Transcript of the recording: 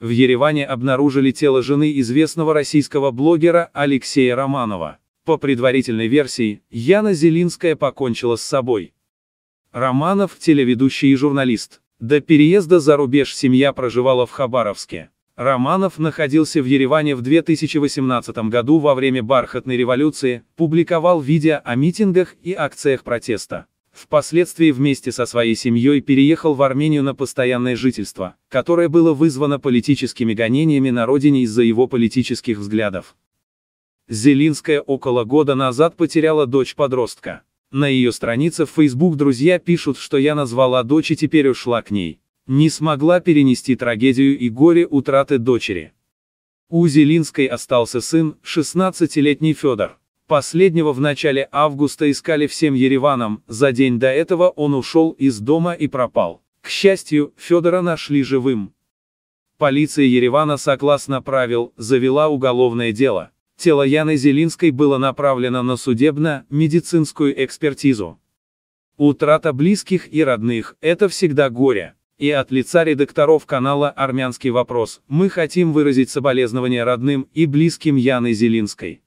В Ереване обнаружили тело жены известного российского блогера Алексея Романова. По предварительной версии, Яна Зелинская покончила с собой. Романов – телеведущий и журналист. До переезда за рубеж семья проживала в Хабаровске. Романов находился в Ереване в 2018 году во время Бархатной революции, публиковал видео о митингах и акциях протеста. Впоследствии вместе со своей семьей переехал в Армению на постоянное жительство, которое было вызвано политическими гонениями на родине из-за его политических взглядов. Зелинская около года назад потеряла дочь-подростка. На ее странице в Facebook друзья пишут, что я назвала дочь и теперь ушла к ней. Не смогла перенести трагедию и горе утраты дочери. У Зелинской остался сын, 16-летний Федор. Последнего в начале августа искали всем Ереваном, за день до этого он ушел из дома и пропал. К счастью, Федора нашли живым. Полиция Еревана согласно правил завела уголовное дело. Тело Яны Зелинской было направлено на судебно-медицинскую экспертизу. Утрата близких и родных – это всегда горе. И от лица редакторов канала «Армянский вопрос» мы хотим выразить соболезнования родным и близким Яны Зелинской.